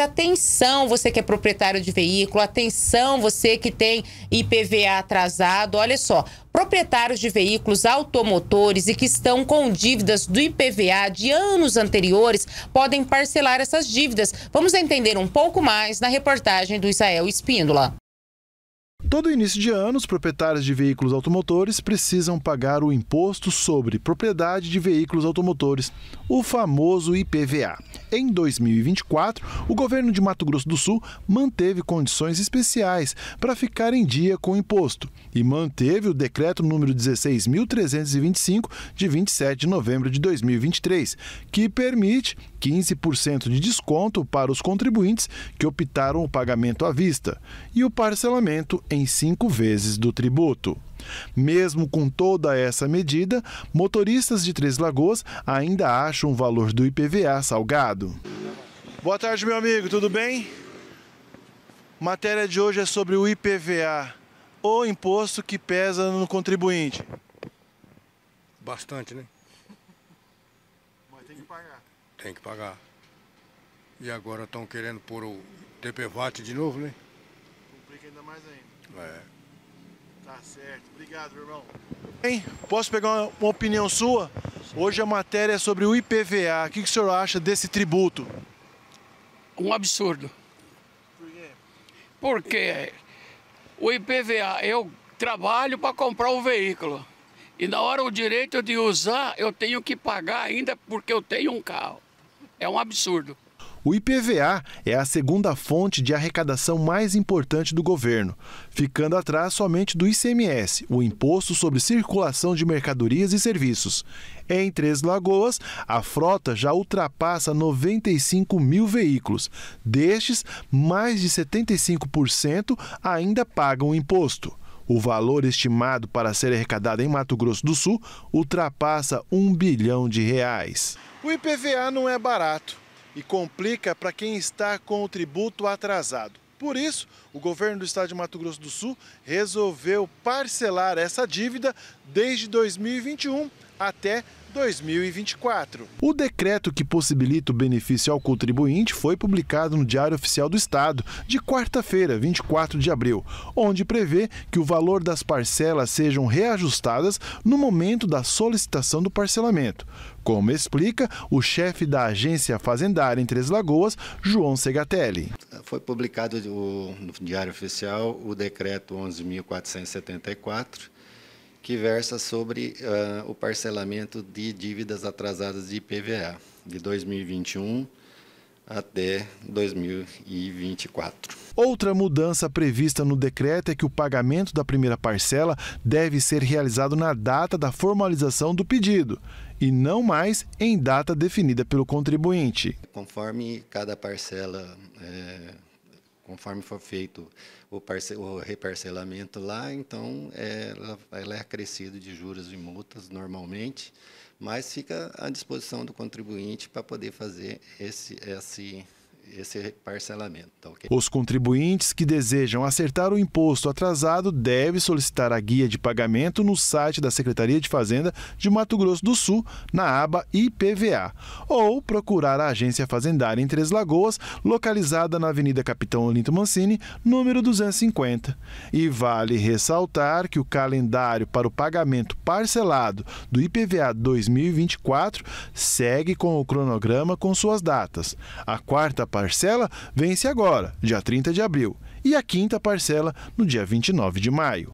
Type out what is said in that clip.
Atenção, você que é proprietário de veículo, atenção, você que tem IPVA atrasado. Olha só, proprietários de veículos automotores e que estão com dívidas do IPVA de anos anteriores podem parcelar essas dívidas. Vamos entender um pouco mais na reportagem do Israel Espíndola. Todo início de ano, os proprietários de veículos automotores precisam pagar o imposto sobre propriedade de veículos automotores, o famoso IPVA em 2024, o governo de Mato Grosso do Sul manteve condições especiais para ficar em dia com o imposto e manteve o decreto número 16.325 de 27 de novembro de 2023, que permite 15% de desconto para os contribuintes que optaram o pagamento à vista e o parcelamento em cinco vezes do tributo. Mesmo com toda essa medida, motoristas de Três Lagoas ainda acham o valor do IPVA salgado. Boa tarde, meu amigo, tudo bem? Matéria de hoje é sobre o IPVA, o imposto que pesa no contribuinte. Bastante, né? Mas tem que pagar. Tem que pagar. E agora estão querendo pôr o TPVAT de novo, né? Complica ainda mais ainda. É. Tá certo. Obrigado, irmão. Hein? Posso pegar uma opinião sua? Hoje a matéria é sobre o IPVA. O que o senhor acha desse tributo? Um absurdo. Por quê? Porque o IPVA, eu trabalho para comprar um veículo. E na hora o direito de usar, eu tenho que pagar ainda porque eu tenho um carro. É um absurdo. O IPVA é a segunda fonte de arrecadação mais importante do governo, ficando atrás somente do ICMS, o Imposto sobre Circulação de Mercadorias e Serviços. Em Três Lagoas, a frota já ultrapassa 95 mil veículos. Destes, mais de 75% ainda pagam o imposto. O valor estimado para ser arrecadado em Mato Grosso do Sul ultrapassa um bilhão de reais. O IPVA não é barato e complica para quem está com o tributo atrasado. Por isso, o governo do estado de Mato Grosso do Sul resolveu parcelar essa dívida desde 2021 até 2021. 2024. O decreto que possibilita o benefício ao contribuinte foi publicado no Diário Oficial do Estado, de quarta-feira, 24 de abril, onde prevê que o valor das parcelas sejam reajustadas no momento da solicitação do parcelamento. Como explica o chefe da agência fazendária em Três Lagoas, João Segatelli. Foi publicado no Diário Oficial o decreto 11.474 que versa sobre uh, o parcelamento de dívidas atrasadas de IPVA de 2021 até 2024. Outra mudança prevista no decreto é que o pagamento da primeira parcela deve ser realizado na data da formalização do pedido e não mais em data definida pelo contribuinte. Conforme cada parcela é conforme for feito o, o reparcelamento lá, então é, ela, ela é acrescida de juros e multas normalmente, mas fica à disposição do contribuinte para poder fazer esse, esse esse parcelamento. Tá okay? Os contribuintes que desejam acertar o imposto atrasado devem solicitar a guia de pagamento no site da Secretaria de Fazenda de Mato Grosso do Sul, na aba IPVA, ou procurar a agência fazendária em Três Lagoas, localizada na Avenida Capitão Olinto Mancini, número 250. E vale ressaltar que o calendário para o pagamento parcelado do IPVA 2024 segue com o cronograma com suas datas. A quarta parcela vence agora, dia 30 de abril, e a quinta parcela no dia 29 de maio.